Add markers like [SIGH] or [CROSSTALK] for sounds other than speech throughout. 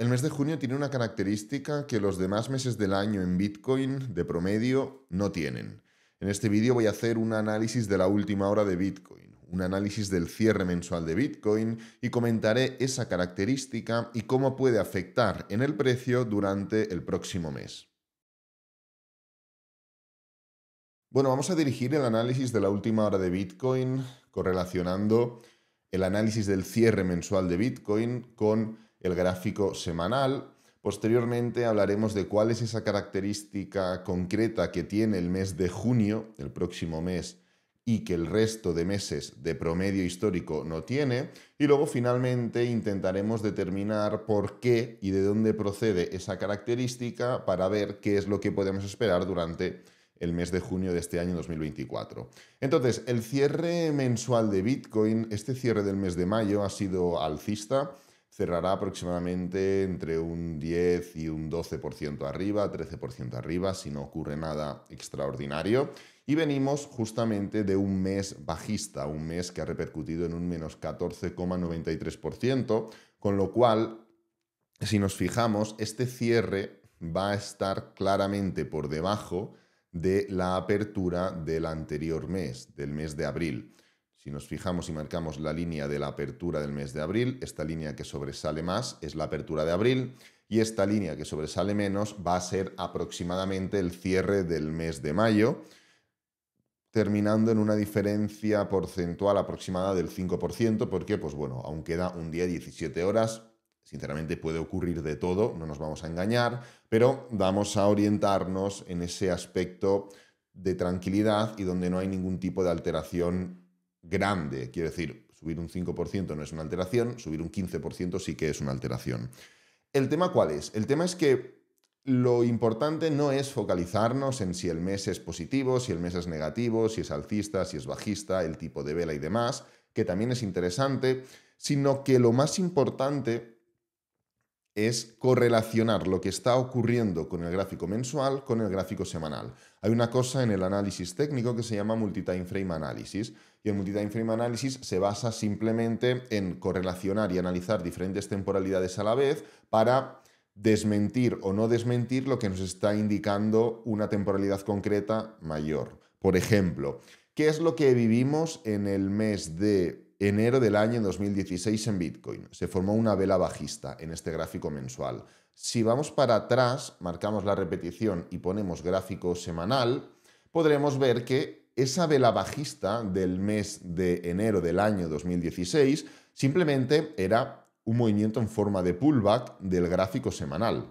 El mes de junio tiene una característica que los demás meses del año en Bitcoin de promedio no tienen. En este vídeo voy a hacer un análisis de la última hora de Bitcoin, un análisis del cierre mensual de Bitcoin y comentaré esa característica y cómo puede afectar en el precio durante el próximo mes. Bueno, vamos a dirigir el análisis de la última hora de Bitcoin correlacionando el análisis del cierre mensual de Bitcoin con el gráfico semanal. Posteriormente hablaremos de cuál es esa característica concreta que tiene el mes de junio, el próximo mes, y que el resto de meses de promedio histórico no tiene. Y luego finalmente intentaremos determinar por qué y de dónde procede esa característica para ver qué es lo que podemos esperar durante el mes de junio de este año 2024. Entonces, el cierre mensual de Bitcoin, este cierre del mes de mayo, ha sido alcista cerrará aproximadamente entre un 10 y un 12% arriba, 13% arriba, si no ocurre nada extraordinario. Y venimos justamente de un mes bajista, un mes que ha repercutido en un menos 14,93%, con lo cual, si nos fijamos, este cierre va a estar claramente por debajo de la apertura del anterior mes, del mes de abril. Si nos fijamos y marcamos la línea de la apertura del mes de abril, esta línea que sobresale más es la apertura de abril y esta línea que sobresale menos va a ser aproximadamente el cierre del mes de mayo, terminando en una diferencia porcentual aproximada del 5%, porque pues bueno, aún queda un día 17 horas, Sinceramente puede ocurrir de todo, no nos vamos a engañar, pero vamos a orientarnos en ese aspecto de tranquilidad y donde no hay ningún tipo de alteración grande. Quiero decir, subir un 5% no es una alteración, subir un 15% sí que es una alteración. ¿El tema cuál es? El tema es que lo importante no es focalizarnos en si el mes es positivo, si el mes es negativo, si es alcista, si es bajista, el tipo de vela y demás, que también es interesante, sino que lo más importante es correlacionar lo que está ocurriendo con el gráfico mensual con el gráfico semanal. Hay una cosa en el análisis técnico que se llama multi-time frame analysis, y el multi-time Frame Analysis se basa simplemente en correlacionar y analizar diferentes temporalidades a la vez para desmentir o no desmentir lo que nos está indicando una temporalidad concreta mayor. Por ejemplo, ¿qué es lo que vivimos en el mes de enero del año 2016 en Bitcoin? Se formó una vela bajista en este gráfico mensual. Si vamos para atrás, marcamos la repetición y ponemos gráfico semanal, podremos ver que esa vela bajista del mes de enero del año 2016 simplemente era un movimiento en forma de pullback del gráfico semanal.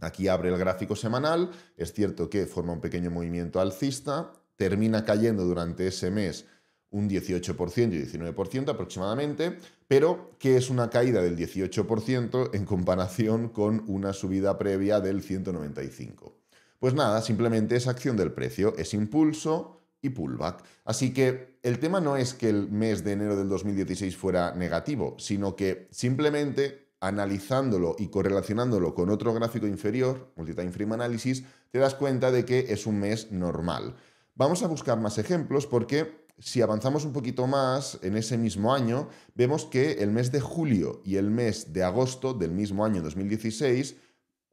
Aquí abre el gráfico semanal, es cierto que forma un pequeño movimiento alcista, termina cayendo durante ese mes un 18% y 19% aproximadamente, pero que es una caída del 18% en comparación con una subida previa del 195%. Pues nada, simplemente esa acción del precio, es impulso, y pullback. Así que el tema no es que el mes de enero del 2016 fuera negativo, sino que simplemente analizándolo y correlacionándolo con otro gráfico inferior, multi-time Frame Analysis, te das cuenta de que es un mes normal. Vamos a buscar más ejemplos porque si avanzamos un poquito más en ese mismo año, vemos que el mes de julio y el mes de agosto del mismo año 2016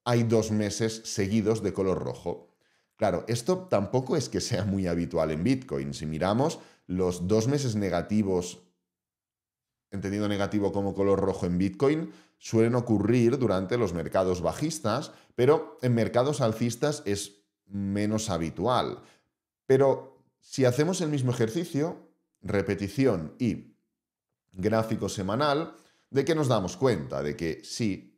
hay dos meses seguidos de color rojo. Claro, esto tampoco es que sea muy habitual en Bitcoin. Si miramos los dos meses negativos, entendido negativo como color rojo en Bitcoin, suelen ocurrir durante los mercados bajistas, pero en mercados alcistas es menos habitual. Pero si hacemos el mismo ejercicio, repetición y gráfico semanal, ¿de qué nos damos cuenta? De que si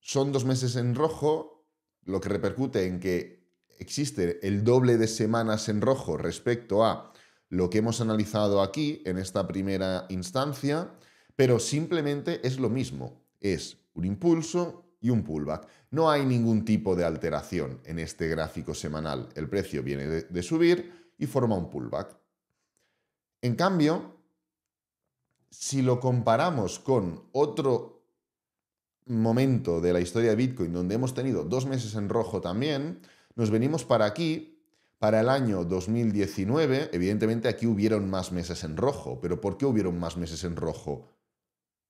son dos meses en rojo, lo que repercute en que existe el doble de semanas en rojo respecto a lo que hemos analizado aquí en esta primera instancia, pero simplemente es lo mismo. Es un impulso y un pullback. No hay ningún tipo de alteración en este gráfico semanal. El precio viene de, subir y forma un pullback. En cambio, si lo comparamos con otro momento de la historia de Bitcoin donde hemos tenido dos meses en rojo también, nos venimos para aquí, para el año 2019. Evidentemente aquí hubieron más meses en rojo, pero ¿por qué hubieron más meses en rojo?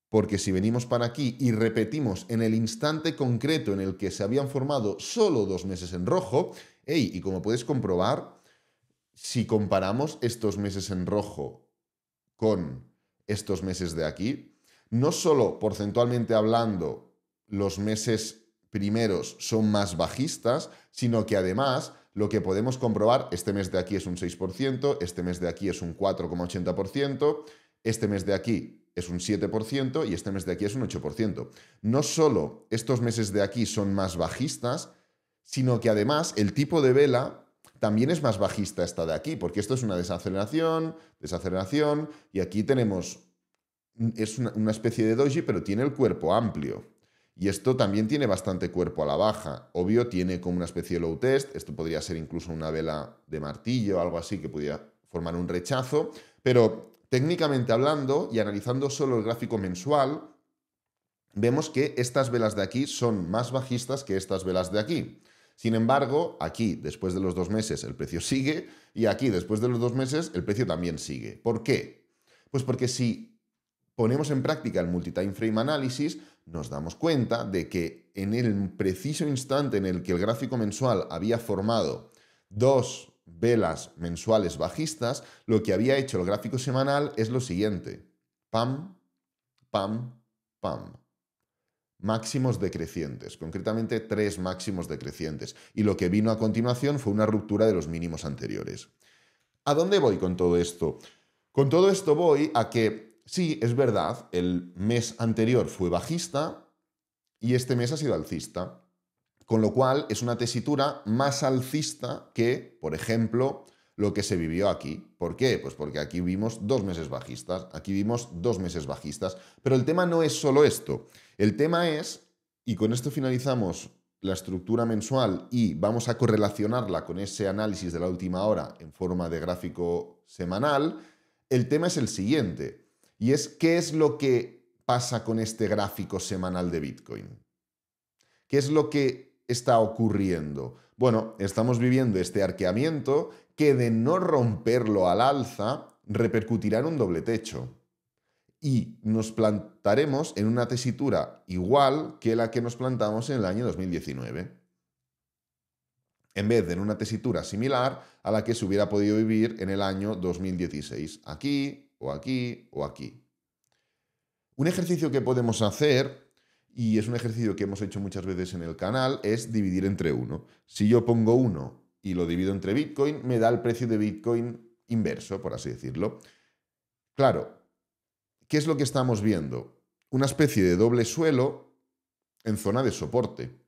Porque si venimos para aquí y repetimos en el instante concreto en el que se habían formado solo dos meses en rojo, y como puedes comprobar, si comparamos estos meses en rojo con estos meses de aquí, no solo porcentualmente hablando, los meses primeros son más bajistas, sino que además lo que podemos comprobar, este mes de aquí es un 6%, este mes de aquí es un 4,80%, este mes de aquí es un 7% y este mes de aquí es un 8%. No solo estos meses de aquí son más bajistas, sino que además el tipo de vela también es más bajista esta de aquí, porque esto es una desaceleración, desaceleración, y aquí tenemos, es una, especie de doji, pero tiene el cuerpo amplio. Y esto también tiene bastante cuerpo a la baja. Obvio, tiene como una especie de low test. Esto podría ser incluso una vela de martillo, o algo así, que pudiera formar un rechazo. Pero técnicamente hablando y analizando solo el gráfico mensual, vemos que estas velas de aquí son más bajistas que estas velas de aquí. Sin embargo, aquí, después de los dos meses, el precio [LAUGHS] sigue y aquí, después de los dos meses, el precio también sigue. ¿Por qué? Pues porque si ponemos en práctica el multi-time frame análisis, nos damos cuenta de que en el preciso instante en el que el gráfico mensual había formado dos velas mensuales bajistas, lo que había hecho el gráfico semanal es lo siguiente. Pam, pam, pam. Máximos decrecientes, concretamente tres máximos decrecientes. Y lo que vino a continuación fue una ruptura de los mínimos anteriores. ¿A dónde voy con todo esto? Con todo esto voy a que sí, es verdad, el mes anterior fue bajista y este mes ha sido alcista. Con lo cual es una tesitura más alcista que, por ejemplo, lo que se vivió aquí. ¿Por qué? Pues porque aquí vimos dos meses bajistas, aquí vimos dos meses bajistas. Pero el tema no es solo esto. El tema es, y con esto finalizamos la estructura mensual y vamos a correlacionarla con ese análisis de la última hora en forma de gráfico semanal, el tema es el siguiente. Y es qué es lo que pasa con este gráfico semanal de Bitcoin. ¿Qué es lo que está ocurriendo? Bueno, estamos viviendo este arqueamiento que de no romperlo al alza repercutirá en un doble techo. Y nos plantaremos en una tesitura igual que la que nos plantamos en el año 2019 en vez de en una tesitura similar a la que se hubiera podido vivir en el año 2016. Aquí o aquí o aquí. Un ejercicio que podemos hacer, y es un ejercicio que hemos hecho muchas veces en el canal, es dividir entre uno. Si yo pongo uno y lo divido entre Bitcoin, me da el precio de Bitcoin inverso, por así decirlo. Claro, ¿qué es lo que estamos viendo? Una especie de doble suelo en zona de soporte.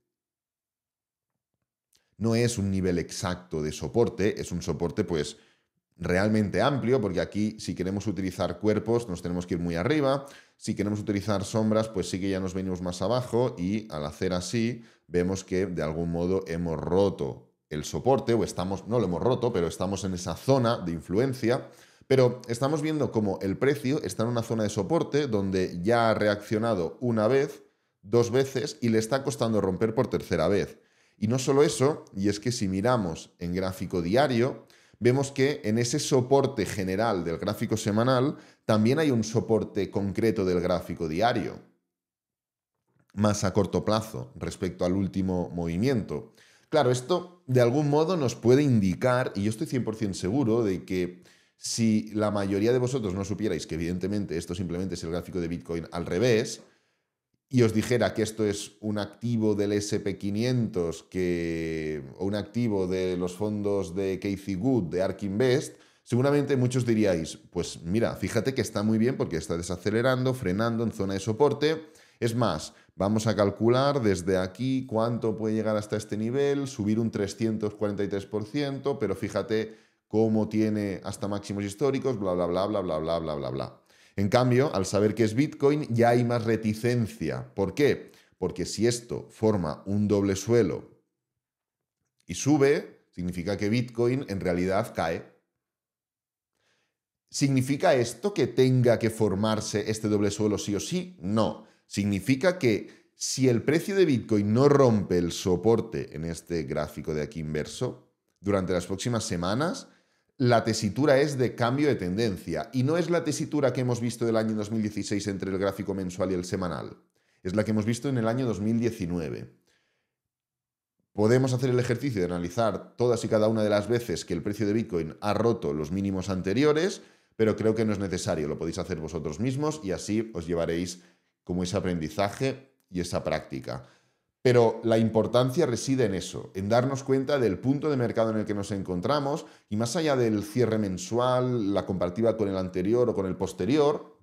No es un nivel exacto de soporte, es un soporte pues realmente amplio, porque aquí si queremos utilizar cuerpos nos tenemos que ir muy arriba, si queremos utilizar sombras pues sí que ya nos venimos más abajo y al hacer así vemos que de algún modo hemos roto el soporte o estamos, no lo hemos roto, pero estamos en esa zona de influencia. Pero estamos viendo como el precio está en una zona de soporte donde ya ha reaccionado una vez, dos veces y le está costando romper por tercera vez. Y no solo eso, y es que si miramos en gráfico diario, vemos que en ese soporte general del gráfico semanal también hay un soporte concreto del gráfico diario, más a corto plazo respecto al último movimiento. Claro, esto de algún modo nos puede indicar, y yo estoy 100% seguro de que si la mayoría de vosotros no supierais que evidentemente esto simplemente es el gráfico de Bitcoin al revés, y os dijera que esto es un activo del SP500 o un activo de los fondos de Casey Good, de ARK Invest, seguramente muchos diríais, pues mira, fíjate que está muy bien porque está desacelerando, frenando en zona de soporte. Es más, vamos a calcular desde aquí cuánto puede llegar hasta este nivel, subir un 343%, pero fíjate cómo tiene hasta máximos históricos, bla, bla, bla, bla, bla, bla, bla, bla, bla. En cambio, al saber que es Bitcoin, ya hay más reticencia. ¿Por qué? Porque si esto forma un doble suelo y sube, significa que Bitcoin en realidad cae. ¿Significa esto que tenga que formarse este doble suelo sí o sí? No. Significa que si el precio de Bitcoin no rompe el soporte en este gráfico de aquí inverso, durante las próximas semanas la tesitura es de cambio de tendencia y no es la tesitura que hemos visto del año 2016 entre el gráfico mensual y el semanal, es la que hemos visto en el año 2019. Podemos hacer el ejercicio de analizar todas y cada una de las veces que el precio de Bitcoin ha roto los mínimos anteriores, pero creo que no es necesario, lo podéis hacer vosotros mismos y así os llevaréis como ese aprendizaje y esa práctica. Pero la importancia reside en eso, en darnos cuenta del punto de mercado en el que nos encontramos y más allá del cierre mensual, la comparativa con el anterior o con el posterior,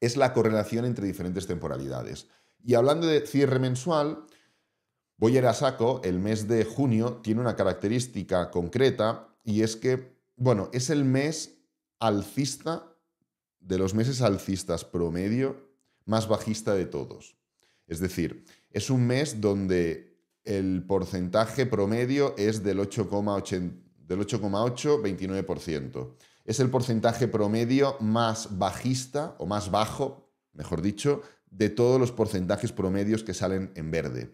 es la correlación entre diferentes temporalidades. Y hablando de cierre mensual, voy a ir a saco, el mes de junio tiene una característica concreta y es que, bueno, es el mes alcista, de los meses alcistas promedio, más bajista de todos. Es decir, es un mes donde el porcentaje promedio es del 8,8-29%. Es el porcentaje promedio más bajista o más bajo, mejor dicho, de todos los porcentajes promedios que salen en verde.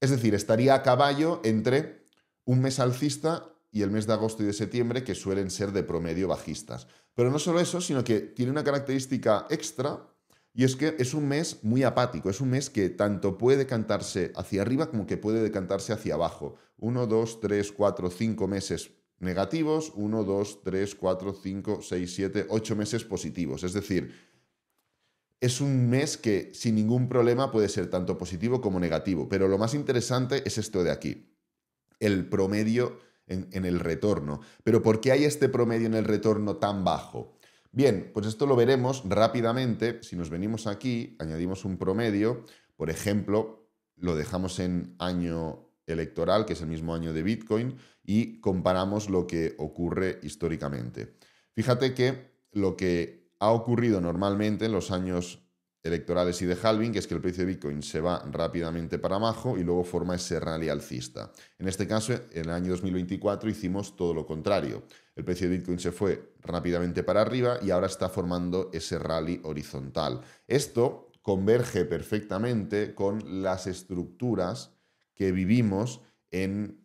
Es decir, estaría a caballo entre un mes alcista y el mes de agosto y de septiembre, que suelen ser de promedio bajistas. Pero no solo eso, sino que tiene una característica extra y es que es un mes muy apático, es un mes que tanto puede decantarse hacia arriba como que puede decantarse hacia abajo. Uno, dos, tres, cuatro, cinco meses negativos, uno, dos, tres, cuatro, cinco, seis, siete, ocho meses positivos. Es decir, es un mes que sin ningún problema puede ser tanto positivo como negativo. Pero lo más interesante es esto de aquí, el promedio en, en el retorno. Pero ¿por qué hay este promedio en el retorno tan bajo? Bien, pues esto lo veremos rápidamente. Si nos venimos aquí, añadimos un promedio, por ejemplo, lo dejamos en año electoral, que es el mismo año de Bitcoin, y comparamos lo que ocurre históricamente. Fíjate que lo que ha ocurrido normalmente en los años electorales y de halving, que es que el precio de Bitcoin se va rápidamente para abajo y luego forma ese rally alcista. En este caso, en el año 2024 hicimos todo lo contrario. El precio de Bitcoin se fue rápidamente para arriba y ahora está formando ese rally horizontal. Esto converge perfectamente con las estructuras que vivimos en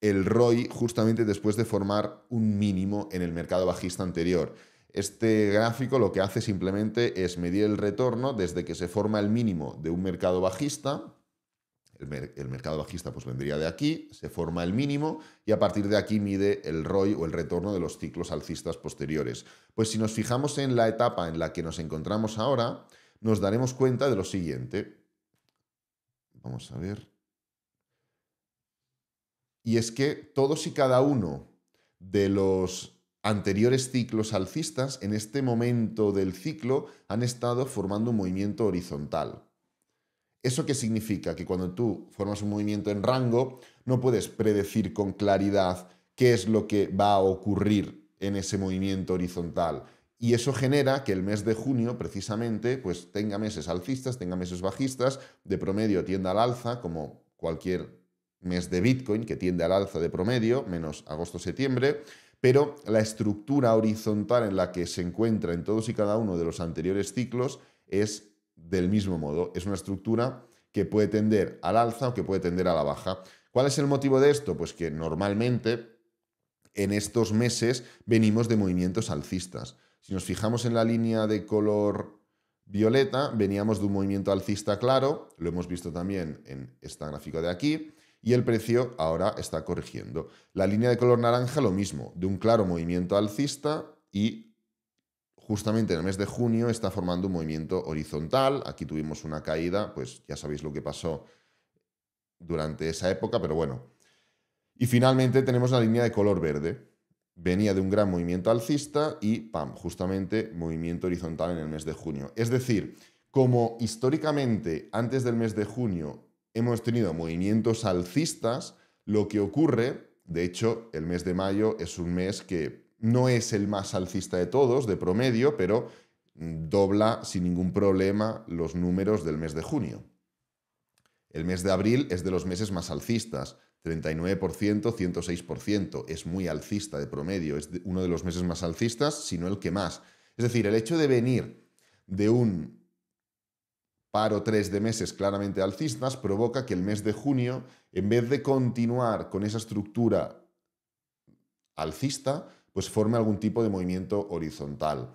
el ROI justamente después de formar un mínimo en el mercado bajista anterior. Este gráfico lo que hace simplemente es medir el retorno desde que se forma el mínimo de un mercado bajista, el, mercado bajista pues vendría de aquí, se forma el mínimo y a partir de aquí mide el ROI o el retorno de los ciclos alcistas posteriores. Pues si nos fijamos en la etapa en la que nos encontramos ahora, nos daremos cuenta de lo siguiente. Vamos a ver. Y es que todos y cada uno de los anteriores ciclos alcistas en este momento del ciclo han estado formando un movimiento horizontal. ¿Eso qué significa? Que cuando tú formas un movimiento en rango, no puedes predecir con claridad qué es lo que va a ocurrir en ese movimiento horizontal. Y eso genera que el mes de junio, precisamente, pues tenga meses alcistas, tenga meses bajistas, de promedio tienda al alza, como cualquier mes de Bitcoin que tiende al alza de promedio, menos agosto-septiembre, pero la estructura horizontal en la que se encuentra en todos y cada uno de los anteriores ciclos es del mismo modo. Es una estructura que puede tender al alza o que puede tender a la baja. ¿Cuál es el motivo de esto? Pues que normalmente en estos meses venimos de movimientos alcistas. Si nos fijamos en la línea de color violeta, veníamos de un movimiento alcista claro, lo hemos visto también en esta gráfica de aquí, y el precio ahora está corrigiendo. La línea de color naranja lo mismo, de un claro movimiento alcista y justamente en el mes de junio está formando un movimiento horizontal. Aquí tuvimos una caída, pues ya sabéis lo que pasó durante esa época, pero bueno. Y finalmente tenemos la línea de color verde. Venía de un gran movimiento alcista y, pam, justamente movimiento horizontal en el mes de junio. Es decir, como históricamente antes del mes de junio hemos tenido movimientos alcistas, lo que ocurre, de hecho, el mes de mayo es un mes que no es el más alcista de todos, de promedio, pero dobla sin ningún problema los números del mes de junio. El mes de abril es de los meses más alcistas, 39%, 106%, es muy alcista de promedio, es uno de los meses más alcistas, sino el que más. Es decir, el hecho de venir de un paro tres de meses claramente alcistas provoca que el mes de junio, en vez de continuar con esa estructura alcista, pues forme algún tipo de movimiento horizontal.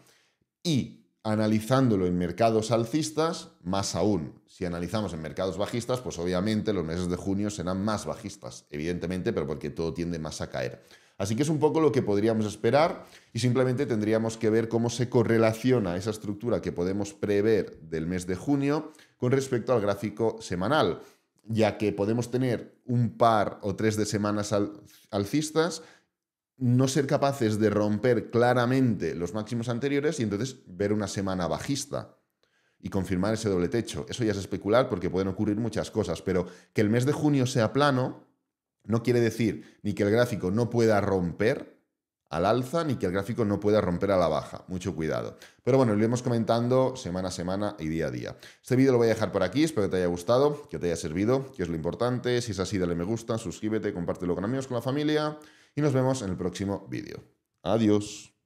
Y analizándolo en mercados alcistas, más aún. Si analizamos en mercados bajistas, pues obviamente los meses de junio serán más bajistas, evidentemente, pero porque todo tiende más a caer. Así que es un poco lo que podríamos esperar y simplemente tendríamos que ver cómo se correlaciona esa estructura que podemos prever del mes de junio con respecto al gráfico semanal, ya que podemos tener un par o tres de semanas alcistas, no ser capaces de romper claramente los máximos anteriores y entonces ver una semana bajista y confirmar ese doble techo. Eso ya es especular porque pueden ocurrir muchas cosas, pero que el mes de junio sea plano no quiere decir ni que el gráfico no pueda romper al alza, ni que el gráfico no pueda romper a la baja. Mucho cuidado. Pero bueno, lo iremos comentando semana a semana y día a día. Este vídeo lo voy a dejar por aquí, espero que te haya gustado, que te haya servido, que es lo importante. Si es así, dale me gusta, suscríbete, compártelo con amigos, con la familia y nos vemos en el próximo vídeo. Adiós.